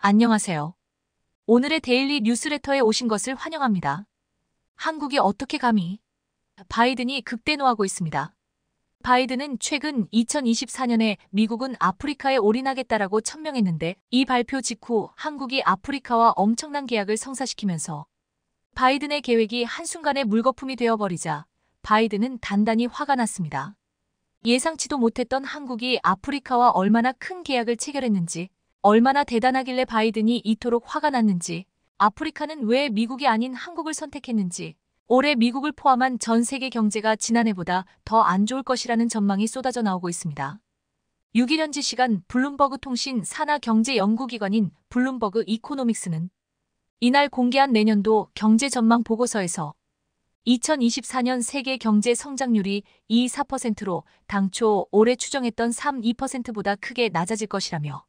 안녕하세요. 오늘의 데일리 뉴스레터에 오신 것을 환영합니다. 한국이 어떻게 감히 바이든이 극대노하고 있습니다. 바이든은 최근 2024년에 미국은 아프리카에 올인하겠다라고 천명했는데 이 발표 직후 한국이 아프리카와 엄청난 계약을 성사시키면서 바이든의 계획이 한순간에 물거품이 되어버리자 바이든은 단단히 화가 났습니다. 예상치도 못했던 한국이 아프리카와 얼마나 큰 계약을 체결했는지 얼마나 대단하길래 바이든이 이토록 화가 났는지, 아프리카는 왜 미국이 아닌 한국을 선택했는지, 올해 미국을 포함한 전 세계 경제가 지난해보다 더 안 좋을 것이라는 전망이 쏟아져 나오고 있습니다. 6일 현지 시간 블룸버그 통신 산하 경제 연구기관인 블룸버그 이코노믹스는 이날 공개한 내년도 경제 전망 보고서에서 2024년 세계 경제 성장률이 2.4%로 당초 올해 추정했던 3.2%보다 크게 낮아질 것이라며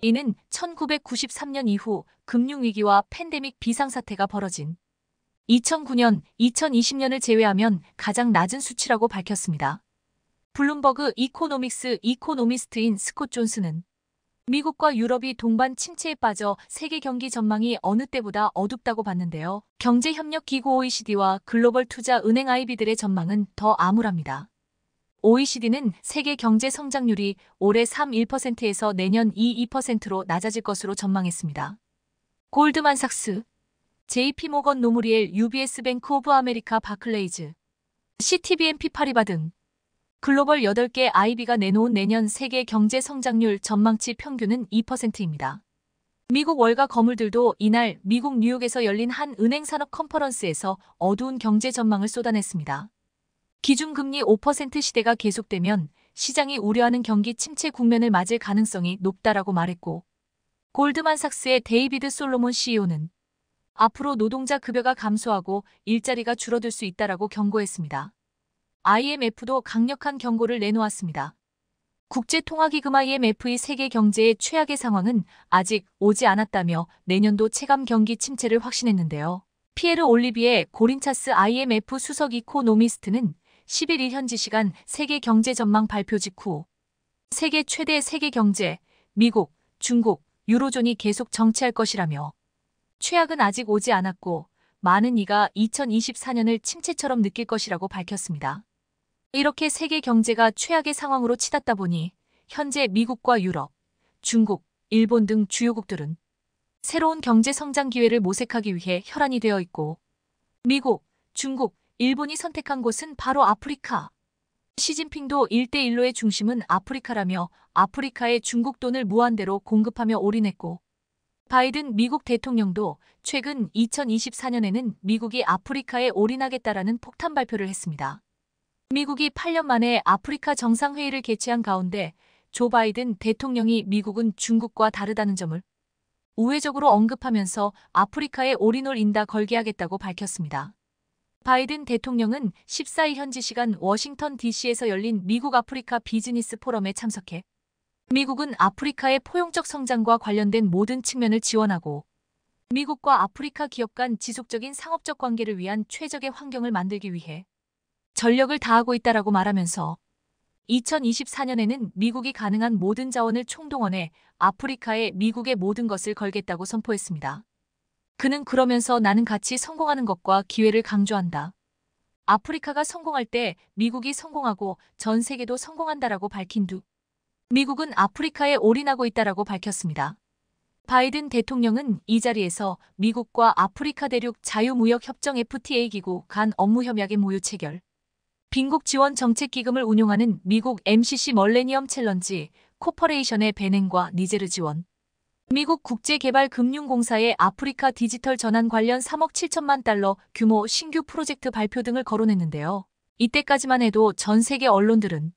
이는 1993년 이후 금융위기와 팬데믹 비상사태가 벌어진 2009년, 2020년을 제외하면 가장 낮은 수치라고 밝혔습니다. 블룸버그 이코노믹스 이코노미스트인 스콧 존스는 미국과 유럽이 동반 침체에 빠져 세계 경기 전망이 어느 때보다 어둡다고 봤는데요. 경제협력기구 OECD와 글로벌 투자 은행 IB들의 전망은 더 암울합니다. OECD는 세계 경제 성장률이 올해 3.1%에서 내년 2.2%로 낮아질 것으로 전망했습니다. 골드만삭스, JP모건 노무리엘 UBS 뱅크 오브 아메리카 바클레이즈, CTBNP 파리바 등 글로벌 8개 IB가 내놓은 내년 세계 경제 성장률 전망치 평균은 2%입니다. 미국 월가 거물들도 이날 미국 뉴욕에서 열린 한 은행 산업 컨퍼런스에서 어두운 경제 전망을 쏟아냈습니다. 기준금리 5% 시대가 계속되면 시장이 우려하는 경기 침체 국면을 맞을 가능성이 높다라고 말했고 골드만삭스의 데이비드 솔로몬 CEO는 앞으로 노동자 급여가 감소하고 일자리가 줄어들 수 있다라고 경고했습니다. IMF도 강력한 경고를 내놓았습니다. 국제통화기금 IMF의 세계 경제의 최악의 상황은 아직 오지 않았다며 내년도 체감 경기 침체를 확신했는데요. 피에르 올리비에 고린차스 IMF 수석 이코노미스트는 11일 현지 시간 세계 경제 전망 발표 직후 세계 최대 세계 경제, 미국, 중국, 유로존이 계속 정치할 것이라며 최악은 아직 오지 않았고 많은 이가 2024년을 침체처럼 느낄 것이라고 밝혔습니다. 이렇게 세계 경제가 최악의 상황으로 치닫다 보니 현재 미국과 유럽, 중국, 일본 등 주요국들은 새로운 경제 성장 기회를 모색하기 위해 혈안이 되어 있고 미국, 중국, 일본이 선택한 곳은 바로 아프리카. 시진핑도 1대1로의 중심은 아프리카라며 아프리카에 중국 돈을 무한대로 공급하며 올인했고 바이든 미국 대통령도 최근 2024년에는 미국이 아프리카에 올인하겠다라는 폭탄 발표를 했습니다. 미국이 8년 만에 아프리카 정상회의를 개최한 가운데 조 바이든 대통령이 미국은 중국과 다르다는 점을 우회적으로 언급하면서 아프리카에 올인올 인다 걸게 하겠다고 밝혔습니다. 바이든 대통령은 14일 현지 시간 워싱턴 DC에서 열린 미국 아프리카 비즈니스 포럼에 참석해 미국은 아프리카의 포용적 성장과 관련된 모든 측면을 지원하고 미국과 아프리카 기업 간 지속적인 상업적 관계를 위한 최적의 환경을 만들기 위해 전력을 다하고 있다라고 말하면서 2024년에는 미국이 가능한 모든 자원을 총동원해 아프리카에 미국의 모든 것을 걸겠다고 선포했습니다. 그는 그러면서 나는 같이 성공하는 것과 기회를 강조한다. 아프리카가 성공할 때 미국이 성공하고 전 세계도 성공한다라고 밝힌 두. 미국은 아프리카에 올인하고 있다라고 밝혔습니다. 바이든 대통령은 이 자리에서 미국과 아프리카 대륙 자유무역협정 FTA 기구 간 업무 협약의 모유 체결. 빈국 지원 정책 기금을 운용하는 미국 MCC 멀레니엄 챌런지 코퍼레이션의 베냉과 니제르 지원. 미국 국제개발금융공사의 아프리카 디지털 전환 관련 3억 7천만 달러 규모 신규 프로젝트 발표 등을 거론했는데요. 이때까지만 해도 전 세계 언론들은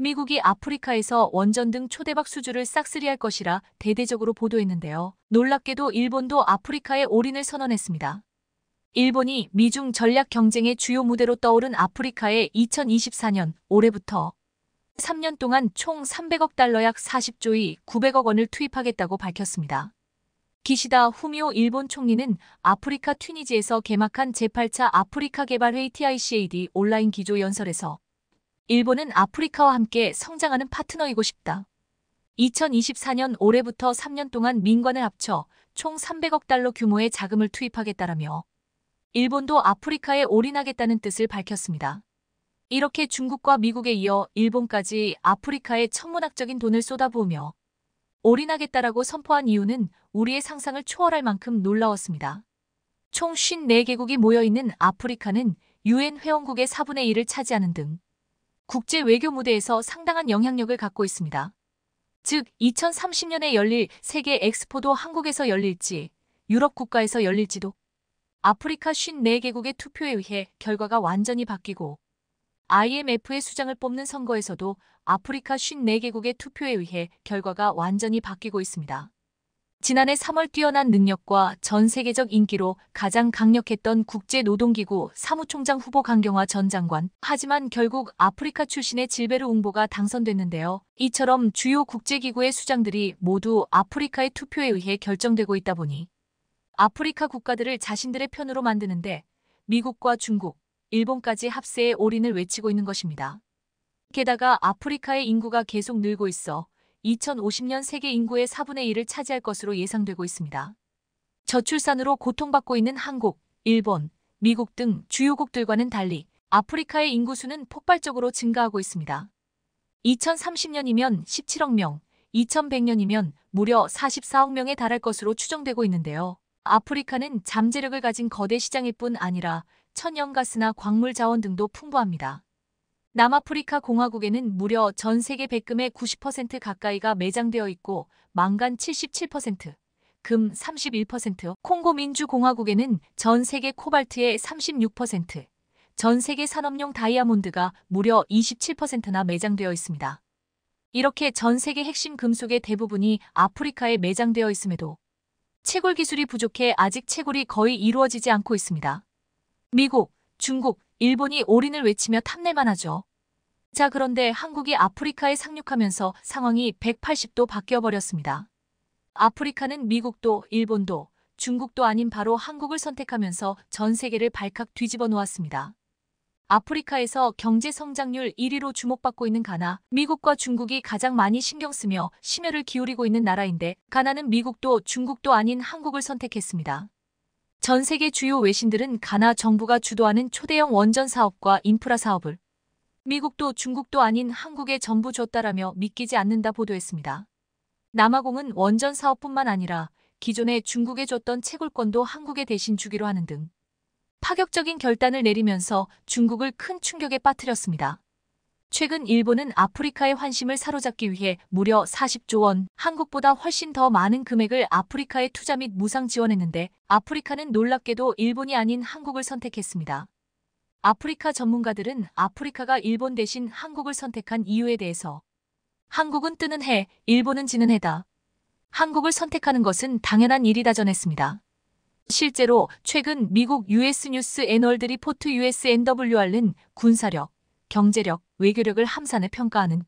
미국이 아프리카에서 원전 등 초대박 수주를 싹쓸이할 것이라 대대적으로 보도했는데요. 놀랍게도 일본도 아프리카에 올인을 선언했습니다. 일본이 미중 전략 경쟁의 주요 무대로 떠오른 아프리카에 2024년 올해부터 3년 동안 총 300억 달러 약 40조이 900억 원을 투입하겠다고 밝혔습니다. 기시다 후미오 일본 총리는 아프리카 튀니지에서 개막한 제8차 아프리카 개발회의 TICAD 온라인 기조 연설에서 일본은 아프리카와 함께 성장하는 파트너이고 싶다. 2024년 올해부터 3년 동안 민관을 합쳐 총 300억 달러 규모의 자금을 투입하겠다라며 일본도 아프리카에 올인하겠다는 뜻을 밝혔습니다. 이렇게 중국과 미국에 이어 일본까지 아프리카에 천문학적인 돈을 쏟아부으며 올인하겠다라고 선포한 이유는 우리의 상상을 초월할 만큼 놀라웠습니다. 총 54개국이 모여있는 아프리카는 유엔 회원국의 4분의 1을 차지하는 등 국제 외교 무대에서 상당한 영향력을 갖고 있습니다. 즉 2030년에 열릴 세계 엑스포도 한국에서 열릴지 유럽 국가에서 열릴지도 아프리카 54개국의 투표에 의해 결과가 완전히 바뀌고 IMF의 수장을 뽑는 선거에서도 아프리카 54개국의 투표에 의해 결과가 완전히 바뀌고 있습니다. 지난해 3월 뛰어난 능력과 전 세계적 인기로 가장 강력했던 국제노동기구 사무총장 후보 강경화 전 장관 하지만 결국 아프리카 출신의 질베르 웅보가 당선됐는데요. 이처럼 주요 국제기구의 수장들이 모두 아프리카의 투표에 의해 결정되고 있다 보니 아프리카 국가들을 자신들의 편으로 만드는데 미국과 중국, 일본까지 합세에 올인을 외치고 있는 것입니다. 게다가 아프리카의 인구가 계속 늘고 있어 2050년 세계 인구의 4분의 1을 차지할 것으로 예상되고 있습니다. 저출산으로 고통받고 있는 한국, 일본, 미국 등 주요국들과는 달리 아프리카의 인구수는 폭발적으로 증가하고 있습니다. 2030년이면 17억 명, 2100년이면 무려 44억 명에 달할 것으로 추정되고 있는데요. 아프리카는 잠재력을 가진 거대 시장일 뿐 아니라 천연가스나 광물 자원 등도 풍부합니다. 남아프리카 공화국에는 무려 전 세계 백금의 90% 가까이가 매장되어 있고 망간 77%, 금 31%, 콩고민주공화국에는 전 세계 코발트의 36%, 전 세계 산업용 다이아몬드가 무려 27%나 매장되어 있습니다. 이렇게 전 세계 핵심 금속의 대부분이 아프리카에 매장되어 있음에도 채굴 기술이 부족해 아직 채굴이 거의 이루어지지 않고 있습니다. 미국, 중국, 일본이 올인을 외치며 탐낼만 하죠. 자 그런데 한국이 아프리카에 상륙하면서 상황이 180도 바뀌어버렸습니다. 아프리카는 미국도 일본도 중국도 아닌 바로 한국을 선택하면서 전 세계를 발칵 뒤집어 놓았습니다. 아프리카에서 경제 성장률 1위로 주목받고 있는 가나, 미국과 중국이 가장 많이 신경 쓰며 심혈을 기울이고 있는 나라인데 가나는 미국도 중국도 아닌 한국을 선택했습니다. 전 세계 주요 외신들은 가나 정부가 주도하는 초대형 원전 사업과 인프라 사업을 미국도 중국도 아닌 한국에 전부 줬다라며 믿기지 않는다 보도했습니다. 남아공은 원전 사업뿐만 아니라 기존에 중국에 줬던 채굴권도 한국에 대신 주기로 하는 등 파격적인 결단을 내리면서 중국을 큰 충격에 빠뜨렸습니다. 최근 일본은 아프리카의 환심을 사로잡기 위해 무려 40조 원, 한국보다 훨씬 더 많은 금액을 아프리카에 투자 및 무상 지원했는데 아프리카는 놀랍게도 일본이 아닌 한국을 선택했습니다. 아프리카 전문가들은 아프리카가 일본 대신 한국을 선택한 이유에 대해서 한국은 뜨는 해, 일본은 지는 해다. 한국을 선택하는 것은 당연한 일이다 전했습니다. 실제로 최근 미국 US 뉴스 애널드 리포트 USNWR은 군사력, 경제력, 외교력을 함산해 평가하는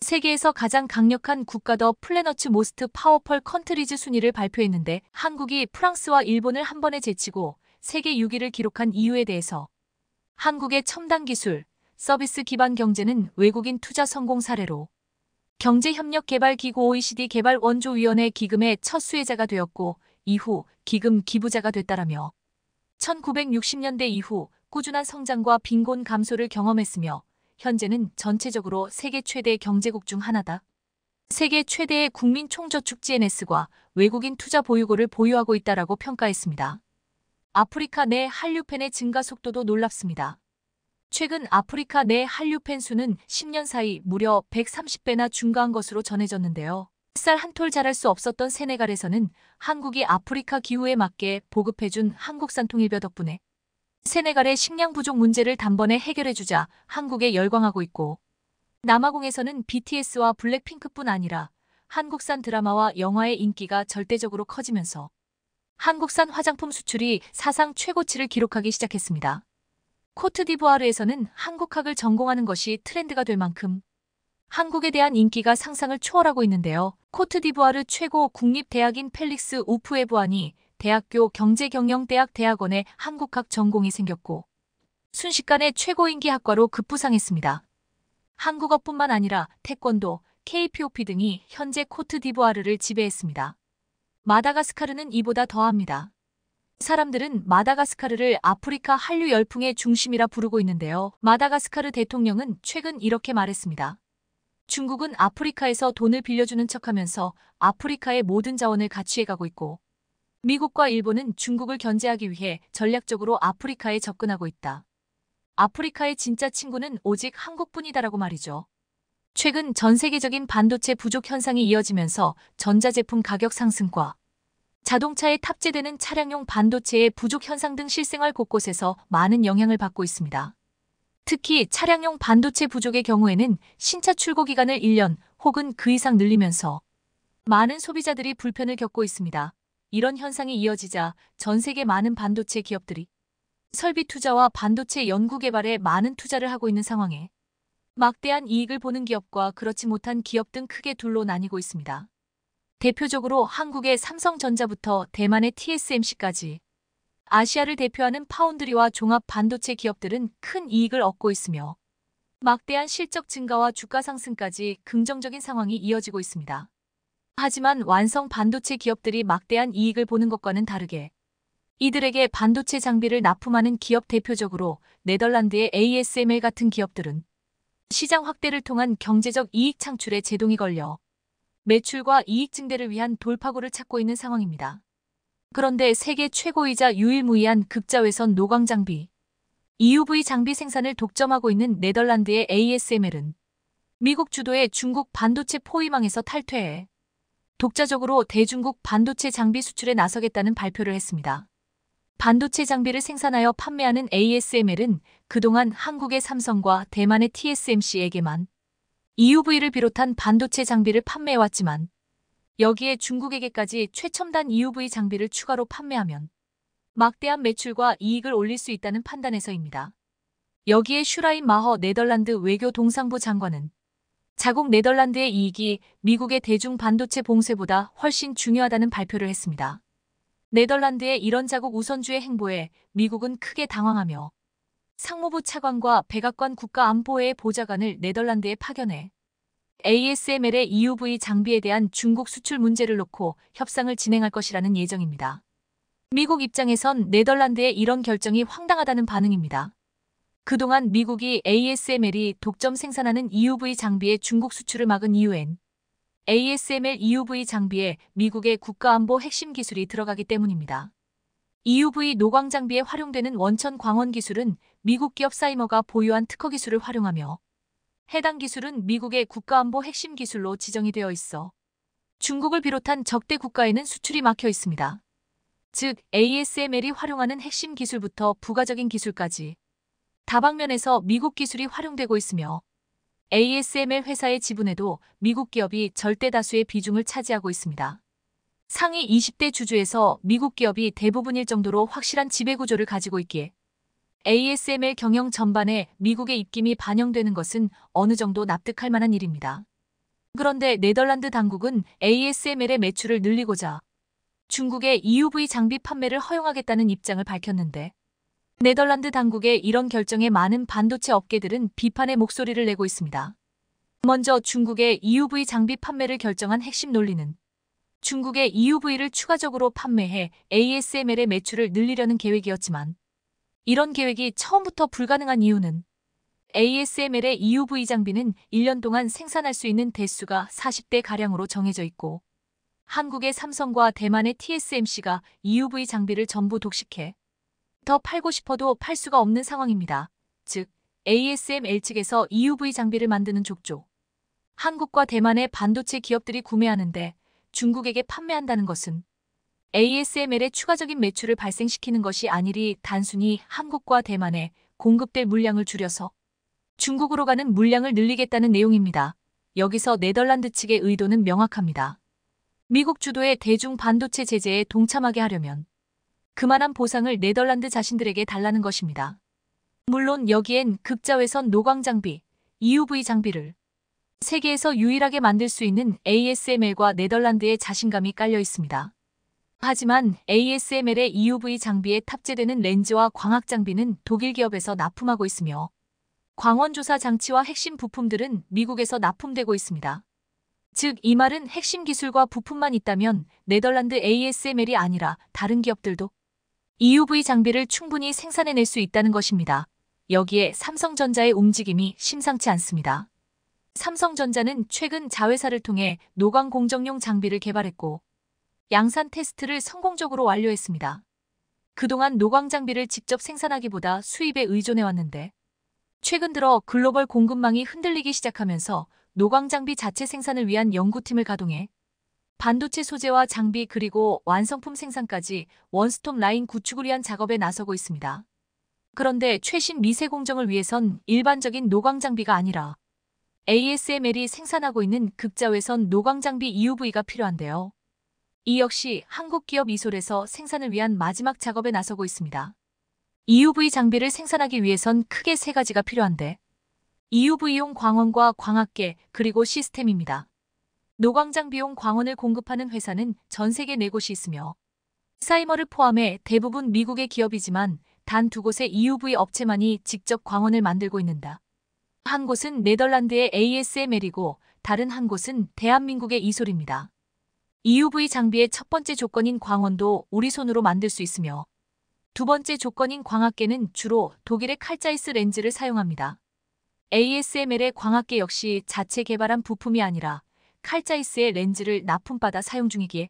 세계에서 가장 강력한 국가 더 플래너츠 모스트 파워펄 컨트리즈 순위를 발표했는데 한국이 프랑스와 일본을 한 번에 제치고 세계 6위를 기록한 이유에 대해서 한국의 첨단 기술, 서비스 기반 경제는 외국인 투자 성공 사례로 경제협력개발기구 OECD 개발원조위원회 기금의 첫 수혜자가 되었고 이후 기금 기부자가 됐다라며 1960년대 이후 꾸준한 성장과 빈곤 감소를 경험했으며 현재는 전체적으로 세계 최대 경제국 중 하나다. 세계 최대의 국민 총저축 GNS과 외국인 투자 보유고를 보유하고 있다라고 평가했습니다. 아프리카 내 한류팬의 증가 속도도 놀랍습니다. 최근 아프리카 내 한류팬 수는 10년 사이 무려 130배나 증가한 것으로 전해졌는데요. 쌀한톨 자랄 수 없었던 세네갈에서는 한국이 아프리카 기후에 맞게 보급해준 한국산 통일벼 덕분에 세네갈의 식량 부족 문제를 단번에 해결해주자 한국에 열광하고 있고 남아공에서는 BTS와 블랙핑크뿐 아니라 한국산 드라마와 영화의 인기가 절대적으로 커지면서 한국산 화장품 수출이 사상 최고치를 기록하기 시작했습니다. 코트디부아르에서는 한국학을 전공하는 것이 트렌드가 될 만큼 한국에 대한 인기가 상상을 초월하고 있는데요. 코트디부아르 최고 국립대학인 펠릭스 우프에부안이 대학교 경제경영대학 대학원에 한국학 전공이 생겼고 순식간에 최고 인기 학과로 급부상했습니다. 한국어뿐만 아니라 태권도, KPOP 등이 현재 코트디부아르를 지배했습니다. 마다가스카르는 이보다 더합니다. 사람들은 마다가스카르를 아프리카 한류 열풍의 중심이라 부르고 있는데요. 마다가스카르 대통령은 최근 이렇게 말했습니다. 중국은 아프리카에서 돈을 빌려주는 척하면서 아프리카의 모든 자원을 가취해가고 있고 미국과 일본은 중국을 견제하기 위해 전략적으로 아프리카에 접근하고 있다. 아프리카의 진짜 친구는 오직 한국뿐이다라고 말이죠. 최근 전 세계적인 반도체 부족 현상이 이어지면서 전자제품 가격 상승과 자동차에 탑재되는 차량용 반도체의 부족 현상 등 실생활 곳곳에서 많은 영향을 받고 있습니다. 특히 차량용 반도체 부족의 경우에는 신차 출고 기간을 1년 혹은 그 이상 늘리면서 많은 소비자들이 불편을 겪고 있습니다. 이런 현상이 이어지자 전 세계 많은 반도체 기업들이 설비 투자와 반도체 연구 개발에 많은 투자를 하고 있는 상황에 막대한 이익을 보는 기업과 그렇지 못한 기업 등 크게 둘로 나뉘고 있습니다. 대표적으로 한국의 삼성전자부터 대만의 TSMC까지 아시아를 대표하는 파운드리와 종합 반도체 기업들은 큰 이익을 얻고 있으며 막대한 실적 증가와 주가 상승까지 긍정적인 상황이 이어지고 있습니다. 하지만 완성 반도체 기업들이 막대한 이익을 보는 것과는 다르게 이들에게 반도체 장비를 납품하는 기업 대표적으로 네덜란드의 ASML 같은 기업들은 시장 확대를 통한 경제적 이익 창출에 제동이 걸려 매출과 이익 증대를 위한 돌파구를 찾고 있는 상황입니다. 그런데 세계 최고이자 유일무이한 극자외선 노광 장비, EUV 장비 생산을 독점하고 있는 네덜란드의 ASML은 미국 주도의 중국 반도체 포위망에서 탈퇴해 독자적으로 대중국 반도체 장비 수출에 나서겠다는 발표를 했습니다. 반도체 장비를 생산하여 판매하는 ASML은 그동안 한국의 삼성과 대만의 TSMC에게만 EUV를 비롯한 반도체 장비를 판매해왔지만 여기에 중국에게까지 최첨단 EUV 장비를 추가로 판매하면 막대한 매출과 이익을 올릴 수 있다는 판단에서입니다. 여기에 슈라인 마허 네덜란드 외교 동상부 장관은 자국 네덜란드의 이익이 미국의 대중 반도체 봉쇄보다 훨씬 중요하다는 발표를 했습니다. 네덜란드의 이런 자국 우선주의 행보에 미국은 크게 당황하며 상무부 차관과 백악관 국가안보회의 보좌관을 네덜란드에 파견해 ASML의 EUV 장비에 대한 중국 수출 문제를 놓고 협상을 진행할 것이라는 예정입니다. 미국 입장에선 네덜란드의 이런 결정이 황당하다는 반응입니다. 그동안 미국이 ASML이 독점 생산하는 EUV 장비의 중국 수출을 막은 이유엔 ASML EUV 장비에 미국의 국가안보 핵심 기술이 들어가기 때문입니다. EUV 노광 장비에 활용되는 원천 광원 기술은 미국 기업 사이머가 보유한 특허 기술을 활용하며 해당 기술은 미국의 국가안보 핵심 기술로 지정이 되어 있어 중국을 비롯한 적대 국가에는 수출이 막혀 있습니다. 즉 ASML이 활용하는 핵심 기술부터 부가적인 기술까지 다방면에서 미국 기술이 활용되고 있으며 ASML 회사의 지분에도 미국 기업이 절대 다수의 비중을 차지하고 있습니다. 상위 20대 주주에서 미국 기업이 대부분일 정도로 확실한 지배구조를 가지고 있기에 ASML 경영 전반에 미국의 입김이 반영되는 것은 어느 정도 납득할 만한 일입니다. 그런데 네덜란드 당국은 ASML의 매출을 늘리고자 중국의 EUV 장비 판매를 허용하겠다는 입장을 밝혔는데 네덜란드 당국의 이런 결정에 많은 반도체 업계들은 비판의 목소리를 내고 있습니다. 먼저 중국의 EUV 장비 판매를 결정한 핵심 논리는 중국의 EUV를 추가적으로 판매해 ASML의 매출을 늘리려는 계획이었지만 이런 계획이 처음부터 불가능한 이유는 ASML의 EUV 장비는 1년 동안 생산할 수 있는 대수가 40대 가량으로 정해져 있고 한국의 삼성과 대만의 TSMC가 EUV 장비를 전부 독식해 더 팔고 싶어도 팔 수가 없는 상황입니다. 즉, ASML 측에서 EUV 장비를 만드는 족족. 한국과 대만의 반도체 기업들이 구매하는데 중국에게 판매한다는 것은 ASML의 추가적인 매출을 발생시키는 것이 아니리 단순히 한국과 대만에 공급될 물량을 줄여서 중국으로 가는 물량을 늘리겠다는 내용입니다. 여기서 네덜란드 측의 의도는 명확합니다. 미국 주도의 대중 반도체 제재에 동참하게 하려면 그만한 보상을 네덜란드 자신들에게 달라는 것입니다. 물론 여기엔 극자외선 노광 장비, EUV 장비를 세계에서 유일하게 만들 수 있는 ASML과 네덜란드의 자신감이 깔려 있습니다. 하지만 ASML의 EUV 장비에 탑재되는 렌즈와 광학 장비는 독일 기업에서 납품하고 있으며 광원조사 장치와 핵심 부품들은 미국에서 납품되고 있습니다. 즉, 이 말은 핵심 기술과 부품만 있다면 네덜란드 ASML이 아니라 다른 기업들도 EUV 장비를 충분히 생산해낼 수 있다는 것입니다. 여기에 삼성전자의 움직임이 심상치 않습니다. 삼성전자는 최근 자회사를 통해 노광 공정용 장비를 개발했고 양산 테스트를 성공적으로 완료했습니다. 그동안 노광 장비를 직접 생산하기보다 수입에 의존해왔는데 최근 들어 글로벌 공급망이 흔들리기 시작하면서 노광 장비 자체 생산을 위한 연구팀을 가동해 반도체 소재와 장비 그리고 완성품 생산까지 원스톱 라인 구축을 위한 작업에 나서고 있습니다. 그런데 최신 미세 공정을 위해선 일반적인 노광 장비가 아니라 ASML이 생산하고 있는 극자외선 노광 장비 EUV가 필요한데요. 이 역시 한국 기업 이솔에서 생산을 위한 마지막 작업에 나서고 있습니다. EUV 장비를 생산하기 위해선 크게 세 가지가 필요한데 EUV용 광원과 광학계 그리고 시스템입니다. 노광장비용 광원을 공급하는 회사는 전 세계 4곳이 있으며 사이머를 포함해 대부분 미국의 기업이지만 단 두 곳의 EUV 업체만이 직접 광원을 만들고 있는다. 한 곳은 네덜란드의 ASML이고 다른 한 곳은 대한민국의 이솔입니다. EUV 장비의 첫 번째 조건인 광원도 우리 손으로 만들 수 있으며 두 번째 조건인 광학계는 주로 독일의 칼자이스 렌즈를 사용합니다. ASML의 광학계 역시 자체 개발한 부품이 아니라 칼자이스의 렌즈를 납품받아 사용 중이기에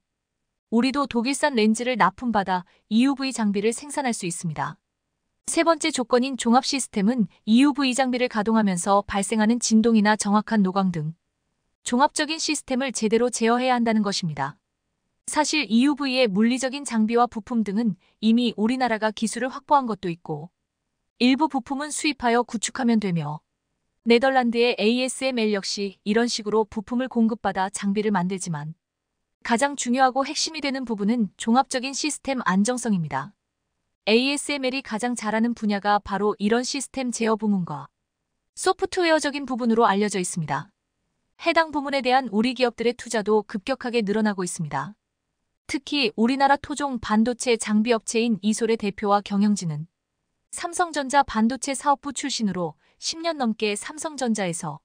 우리도 독일산 렌즈를 납품받아 EUV 장비를 생산할 수 있습니다. 세 번째 조건인 종합 시스템은 EUV 장비를 가동하면서 발생하는 진동이나 정확한 노광 등 종합적인 시스템을 제대로 제어해야 한다는 것입니다. 사실 EUV의 물리적인 장비와 부품 등은 이미 우리나라가 기술을 확보한 것도 있고 일부 부품은 수입하여 구축하면 되며 네덜란드의 ASML 역시 이런 식으로 부품을 공급받아 장비를 만들지만 가장 중요하고 핵심이 되는 부분은 종합적인 시스템 안정성입니다. ASML이 가장 잘하는 분야가 바로 이런 시스템 제어 부문과 소프트웨어적인 부분으로 알려져 있습니다. 해당 부문에 대한 우리 기업들의 투자도 급격하게 늘어나고 있습니다. 특히 우리나라 토종 반도체 장비 업체인 이솔의 대표와 경영진은 삼성전자 반도체 사업부 출신으로 10년 넘게 삼성전자에서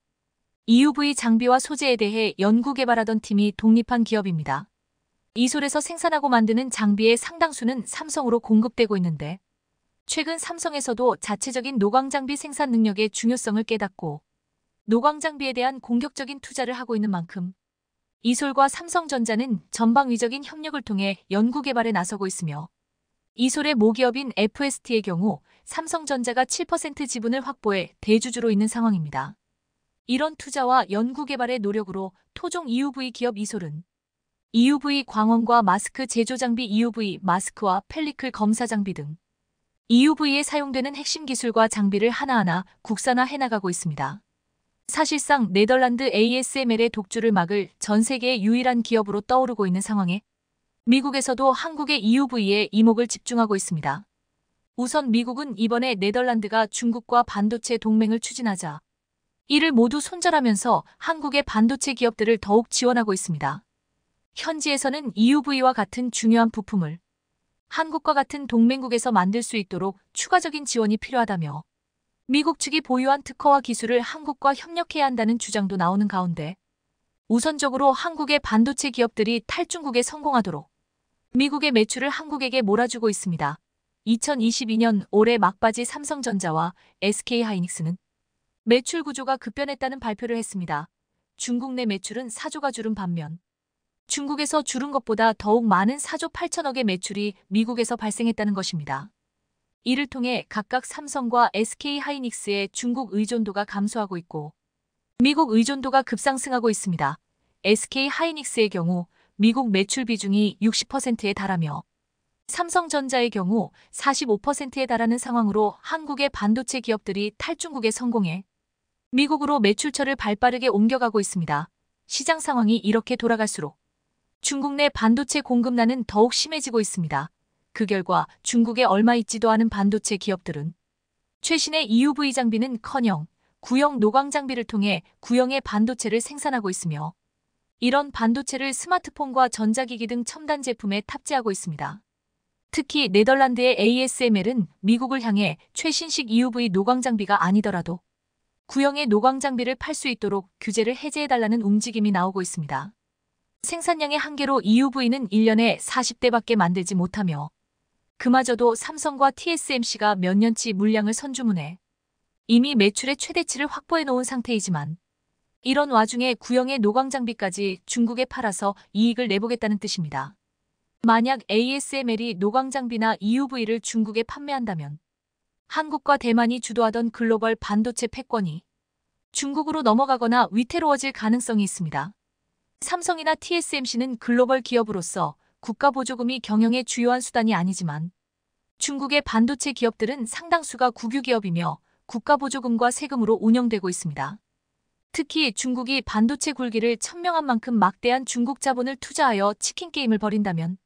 EUV 장비와 소재에 대해 연구 개발하던 팀이 독립한 기업입니다. 이솔에서 생산하고 만드는 장비의 상당수는 삼성으로 공급되고 있는데 최근 삼성에서도 자체적인 노광 장비 생산 능력의 중요성을 깨닫고 노광장비에 대한 공격적인 투자를 하고 있는 만큼 이솔과 삼성전자는 전방위적인 협력을 통해 연구개발에 나서고 있으며 이솔의 모기업인 FST의 경우 삼성전자가 7% 지분을 확보해 대주주로 있는 상황입니다. 이런 투자와 연구개발의 노력으로 토종 EUV 기업 이솔은 EUV 광원과 마스크 제조 장비 EUV 마스크와 펠리클 검사 장비 등 EUV에 사용되는 핵심 기술과 장비를 하나하나 국산화해 나가고 있습니다. 사실상 네덜란드 ASML의 독주를 막을 전 세계의 유일한 기업으로 떠오르고 있는 상황에 미국에서도 한국의 EUV에 이목을 집중하고 있습니다. 우선 미국은 이번에 네덜란드가 중국과 반도체 동맹을 추진하자 이를 모두 손절하면서 한국의 반도체 기업들을 더욱 지원하고 있습니다. 현지에서는 EUV와 같은 중요한 부품을 한국과 같은 동맹국에서 만들 수 있도록 추가적인 지원이 필요하다며 미국 측이 보유한 특허와 기술을 한국과 협력해야 한다는 주장도 나오는 가운데 우선적으로 한국의 반도체 기업들이 탈중국에 성공하도록 미국의 매출을 한국에게 몰아주고 있습니다. 2022년 올해 막바지 삼성전자와 SK하이닉스는 매출 구조가 급변했다는 발표를 했습니다. 중국 내 매출은 4조가 줄은 반면 중국에서 줄은 것보다 더욱 많은 4조 8천억의 매출이 미국에서 발생했다는 것입니다. 이를 통해 각각 삼성과 SK하이닉스의 중국 의존도가 감소하고 있고 미국 의존도가 급상승하고 있습니다. SK하이닉스의 경우 미국 매출 비중이 60%에 달하며 삼성전자의 경우 45%에 달하는 상황으로 한국의 반도체 기업들이 탈중국에 성공해 미국으로 매출처를 발빠르게 옮겨가고 있습니다. 시장 상황이 이렇게 돌아갈수록 중국 내 반도체 공급난은 더욱 심해지고 있습니다. 그 결과 중국에 얼마 있지도 않은 반도체 기업들은 최신의 EUV 장비는 커녕 구형 노광 장비를 통해 구형의 반도체를 생산하고 있으며 이런 반도체를 스마트폰과 전자기기 등 첨단 제품에 탑재하고 있습니다. 특히 네덜란드의 ASML은 미국을 향해 최신식 EUV 노광 장비가 아니더라도 구형의 노광 장비를 팔 수 있도록 규제를 해제해달라는 움직임이 나오고 있습니다. 생산량의 한계로 EUV는 1년에 40대밖에 만들지 못하며 그마저도 삼성과 TSMC가 몇 년치 물량을 선주문해 이미 매출의 최대치를 확보해 놓은 상태이지만 이런 와중에 구형의 노광 장비까지 중국에 팔아서 이익을 내보겠다는 뜻입니다. 만약 ASML이 노광 장비나 EUV를 중국에 판매한다면 한국과 대만이 주도하던 글로벌 반도체 패권이 중국으로 넘어가거나 위태로워질 가능성이 있습니다. 삼성이나 TSMC는 글로벌 기업으로서 국가보조금이 경영의 주요한 수단이 아니지만 중국의 반도체 기업들은 상당수가 국유기업이며 국가보조금과 세금으로 운영되고 있습니다. 특히 중국이 반도체 굴기를 천명한 만큼 막대한 중국 자본을 투자하여 치킨게임을 벌인다면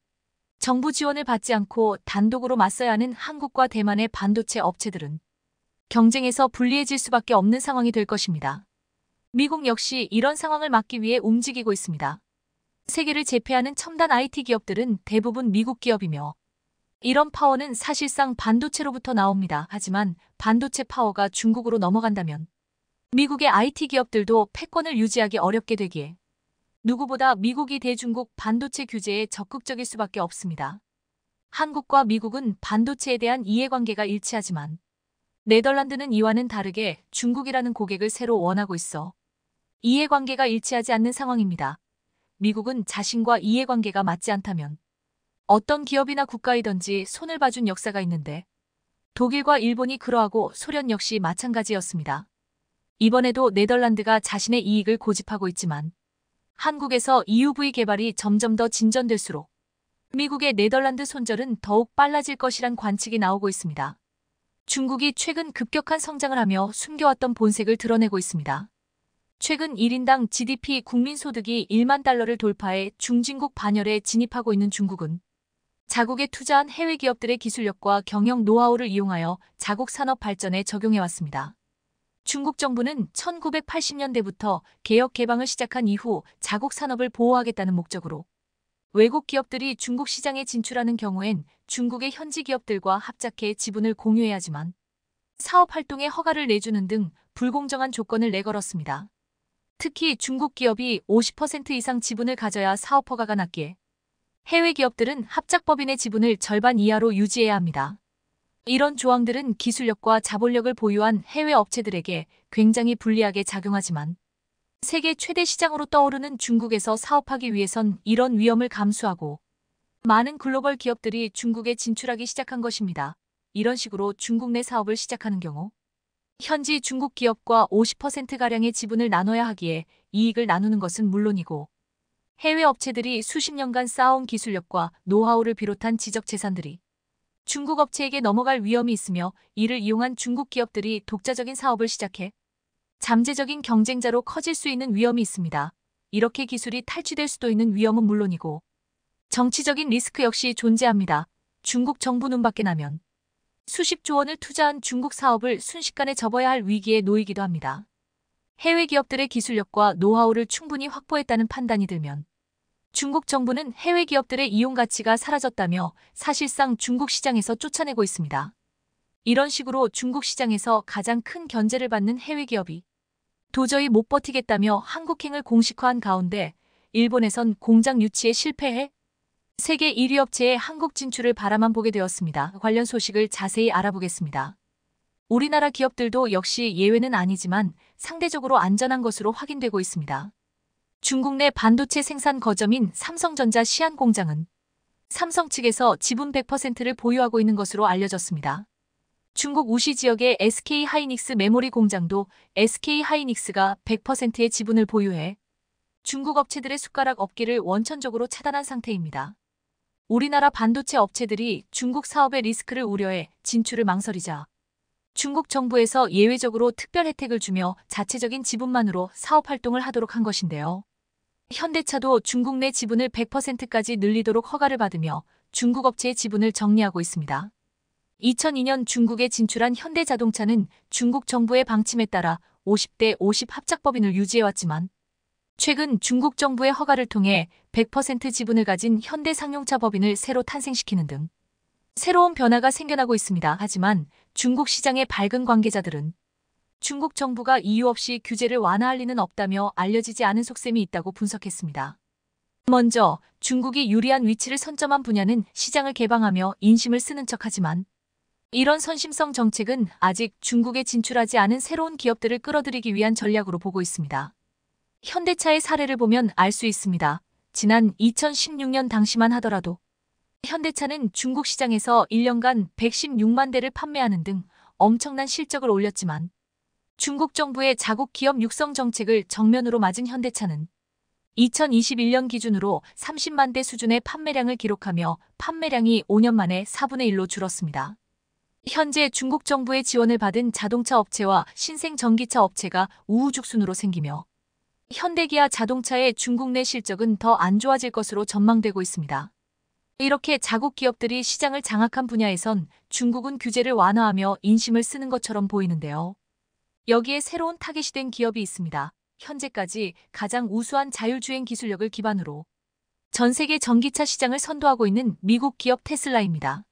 정부 지원을 받지 않고 단독으로 맞서야 하는 한국과 대만의 반도체 업체들은 경쟁에서 불리해질 수밖에 없는 상황이 될 것입니다. 미국 역시 이런 상황을 막기 위해 움직이고 있습니다. 세계를 제패하는 첨단 IT 기업들은 대부분 미국 기업이며 이런 파워는 사실상 반도체로부터 나옵니다. 하지만 반도체 파워가 중국으로 넘어간다면 미국의 IT 기업들도 패권을 유지하기 어렵게 되기에 누구보다 미국이 대중국 반도체 규제에 적극적일 수밖에 없습니다. 한국과 미국은 반도체에 대한 이해관계가 일치하지만 네덜란드는 이와는 다르게 중국이라는 고객을 새로 원하고 있어 이해관계가 일치하지 않는 상황입니다. 미국은 자신과 이해관계가 맞지 않다면 어떤 기업이나 국가이든지 손을 봐준 역사가 있는데 독일과 일본이 그러하고 소련 역시 마찬가지였습니다. 이번에도 네덜란드가 자신의 이익을 고집하고 있지만 한국에서 EUV 개발이 점점 더 진전될수록 미국의 네덜란드 손절은 더욱 빨라질 것이란 관측이 나오고 있습니다. 중국이 최근 급격한 성장을 하며 숨겨왔던 본색을 드러내고 있습니다. 최근 1인당 GDP 국민소득이 1만 달러를 돌파해 중진국 반열에 진입하고 있는 중국은 자국에 투자한 해외 기업들의 기술력과 경영 노하우를 이용하여 자국 산업 발전에 적용해왔습니다. 중국 정부는 1980년대부터 개혁 개방을 시작한 이후 자국 산업을 보호하겠다는 목적으로 외국 기업들이 중국 시장에 진출하는 경우엔 중국의 현지 기업들과 합작해 지분을 공유해야지만 하 사업 활동에 허가를 내주는 등 불공정한 조건을 내걸었습니다. 특히 중국 기업이 50% 이상 지분을 가져야 사업 허가가 났기에 해외 기업들은 합작법인의 지분을 절반 이하로 유지해야 합니다. 이런 조항들은 기술력과 자본력을 보유한 해외 업체들에게 굉장히 불리하게 작용하지만 세계 최대 시장으로 떠오르는 중국에서 사업하기 위해선 이런 위험을 감수하고 많은 글로벌 기업들이 중국에 진출하기 시작한 것입니다. 이런 식으로 중국 내 사업을 시작하는 경우 현지 중국 기업과 50%가량의 지분을 나눠야 하기에 이익을 나누는 것은 물론이고 해외 업체들이 수십 년간 쌓아온 기술력과 노하우를 비롯한 지적 재산들이 중국 업체에게 넘어갈 위험이 있으며 이를 이용한 중국 기업들이 독자적인 사업을 시작해 잠재적인 경쟁자로 커질 수 있는 위험이 있습니다. 이렇게 기술이 탈취될 수도 있는 위험은 물론이고 정치적인 리스크 역시 존재합니다. 중국 정부 눈밖에 나면 수십조 원을 투자한 중국 사업을 순식간에 접어야 할 위기에 놓이기도 합니다. 해외 기업들의 기술력과 노하우를 충분히 확보했다는 판단이 들면 중국 정부는 해외 기업들의 이용 가치가 사라졌다며 사실상 중국 시장에서 쫓아내고 있습니다. 이런 식으로 중국 시장에서 가장 큰 견제를 받는 해외 기업이 도저히 못 버티겠다며 한국행을 공식화한 가운데 일본에선 공장 유치에 실패해 세계 1위 업체의 한국 진출을 바라만 보게 되었습니다. 관련 소식을 자세히 알아보겠습니다. 우리나라 기업들도 역시 예외는 아니지만 상대적으로 안전한 것으로 확인되고 있습니다. 중국 내 반도체 생산 거점인 삼성전자 시안 공장은 삼성 측에서 지분 100%를 보유하고 있는 것으로 알려졌습니다. 중국 우시 지역의 SK 하이닉스 메모리 공장도 SK 하이닉스가 100%의 지분을 보유해 중국 업체들의 숟가락 업기를 원천적으로 차단한 상태입니다. 우리나라 반도체 업체들이 중국 사업의 리스크를 우려해 진출을 망설이자 중국 정부에서 예외적으로 특별 혜택을 주며 자체적인 지분만으로 사업 활동을 하도록 한 것인데요. 현대차도 중국 내 지분을 100%까지 늘리도록 허가를 받으며 중국 업체의 지분을 정리하고 있습니다. 2002년 중국에 진출한 현대자동차는 중국 정부의 방침에 따라 50대 50 합작법인을 유지해왔지만 최근 중국 정부의 허가를 통해 100% 지분을 가진 현대 상용차 법인을 새로 탄생시키는 등 새로운 변화가 생겨나고 있습니다. 하지만 중국 시장의 밝은 관계자들은 중국 정부가 이유 없이 규제를 완화할 리는 없다며 알려지지 않은 속셈이 있다고 분석했습니다. 먼저 중국이 유리한 위치를 선점한 분야는 시장을 개방하며 인심을 쓰는 척하지만 이런 선심성 정책은 아직 중국에 진출하지 않은 새로운 기업들을 끌어들이기 위한 전략으로 보고 있습니다. 현대차의 사례를 보면 알 수 있습니다. 지난 2016년 당시만 하더라도 현대차는 중국 시장에서 1년간 116만 대를 판매하는 등 엄청난 실적을 올렸지만 중국 정부의 자국 기업 육성 정책을 정면으로 맞은 현대차는 2021년 기준으로 30만 대 수준의 판매량을 기록하며 판매량이 5년 만에 4분의 1로 줄었습니다. 현재 중국 정부의 지원을 받은 자동차 업체와 신생 전기차 업체가 우후죽순으로 생기며 현대기아 자동차의 중국 내 실적은 더 안 좋아질 것으로 전망되고 있습니다. 이렇게 자국 기업들이 시장을 장악한 분야에선 중국은 규제를 완화하며 인심을 쓰는 것처럼 보이는데요. 여기에 새로운 타겟이 된 기업이 있습니다. 현재까지 가장 우수한 자율주행 기술력을 기반으로 전 세계 전기차 시장을 선도하고 있는 미국 기업 테슬라입니다.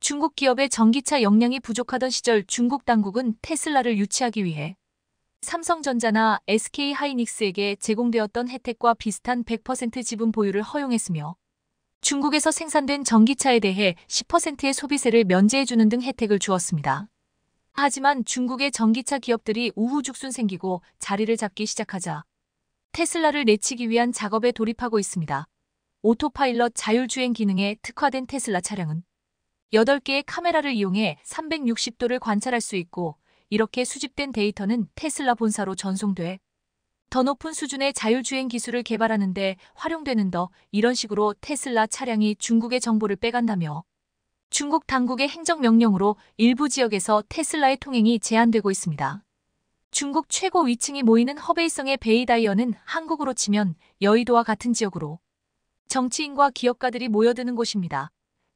중국 기업의 전기차 역량이 부족하던 시절 중국 당국은 테슬라를 유치하기 위해 삼성전자나 SK하이닉스에게 제공되었던 혜택과 비슷한 100% 지분 보유를 허용했으며 중국에서 생산된 전기차에 대해 10%의 소비세를 면제해주는 등 혜택을 주었습니다. 하지만 중국의 전기차 기업들이 우후죽순 생기고 자리를 잡기 시작하자 테슬라를 내치기 위한 작업에 돌입하고 있습니다. 오토파일럿 자율주행 기능에 특화된 테슬라 차량은 8개의 카메라를 이용해 360도를 관찰할 수 있고 이렇게 수집된 데이터는 테슬라 본사로 전송돼 더 높은 수준의 자율주행 기술을 개발하는데 활용되는 더 이런 식으로 테슬라 차량이 중국의 정보를 빼간다며 중국 당국의 행정명령으로 일부 지역에서 테슬라의 통행이 제한되고 있습니다. 중국 최고 위층이 모이는 허베이성의 베이다이어는 한국으로 치면 여의도와 같은 지역으로 정치인과 기업가들이 모여드는 곳입니다.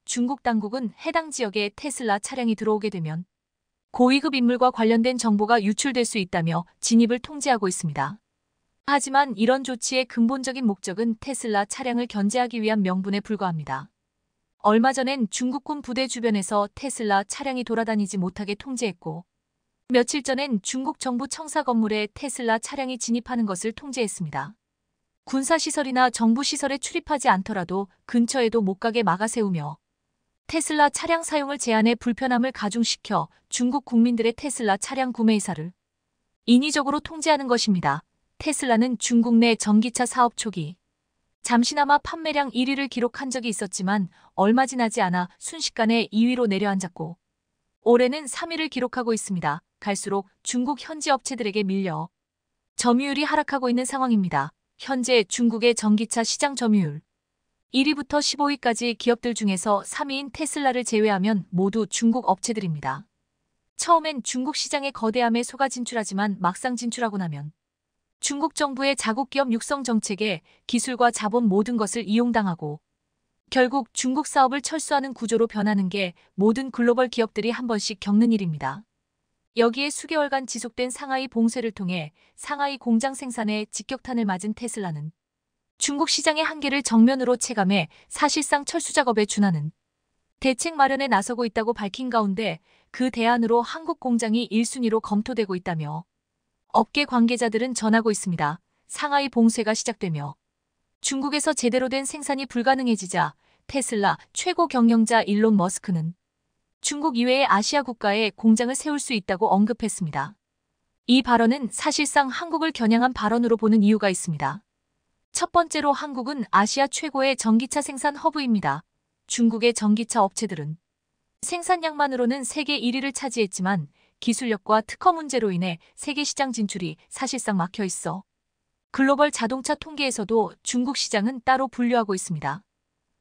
중국 당국은 해당 지역에 테슬라 차량이 들어오게 되면 고위급 인물과 관련된 정보가 유출될 수 있다며 진입을 통제하고 있습니다. 하지만 이런 조치의 근본적인 목적은 테슬라 차량을 견제하기 위한 명분에 불과합니다. 얼마 전엔 중국군 부대 주변에서 테슬라 차량이 돌아다니지 못하게 통제했고 며칠 전엔 중국 정부 청사 건물에 테슬라 차량이 진입하는 것을 통제했습니다. 군사시설이나 정부시설에 출입하지 않더라도 근처에도 못 가게 막아세우며 테슬라 차량 사용을 제한해 불편함을 가중시켜 중국 국민들의 테슬라 차량 구매 의사를 인위적으로 통제하는 것입니다. 테슬라는 중국 내 전기차 사업 초기 잠시나마 판매량 1위를 기록한 적이 있었지만 얼마 지나지 않아 순식간에 2위로 내려앉았고 올해는 3위를 기록하고 있습니다. 갈수록 중국 현지 업체들에게 밀려 점유율이 하락하고 있는 상황입니다. 현재 중국의 전기차 시장 점유율 1위부터 15위까지 기업들 중에서 3위인 테슬라를 제외하면 모두 중국 업체들입니다. 처음엔 중국 시장의 거대함에 속아 진출하지만 막상 진출하고 나면 중국 정부의 자국 기업 육성 정책에 기술과 자본 모든 것을 이용당하고 결국 중국 사업을 철수하는 구조로 변하는 게 모든 글로벌 기업들이 한 번씩 겪는 일입니다. 여기에 수개월간 지속된 상하이 봉쇄를 통해 상하이 공장 생산에 직격탄을 맞은 테슬라는 중국 시장의 한계를 정면으로 체감해 사실상 철수 작업에 준하는 대책 마련에 나서고 있다고 밝힌 가운데 그 대안으로 한국 공장이 1순위로 검토되고 있다며 업계 관계자들은 전하고 있습니다. 상하이 봉쇄가 시작되며 중국에서 제대로 된 생산이 불가능해지자 테슬라 최고 경영자 일론 머스크는 중국 이외의 아시아 국가에 공장을 세울 수 있다고 언급했습니다. 이 발언은 사실상 한국을 겨냥한 발언으로 보는 이유가 있습니다. 첫 번째로 한국은 아시아 최고의 전기차 생산 허브입니다. 중국의 전기차 업체들은 생산량만으로는 세계 1위를 차지했지만 기술력과 특허 문제로 인해 세계 시장 진출이 사실상 막혀 있어 글로벌 자동차 통계에서도 중국 시장은 따로 분류하고 있습니다.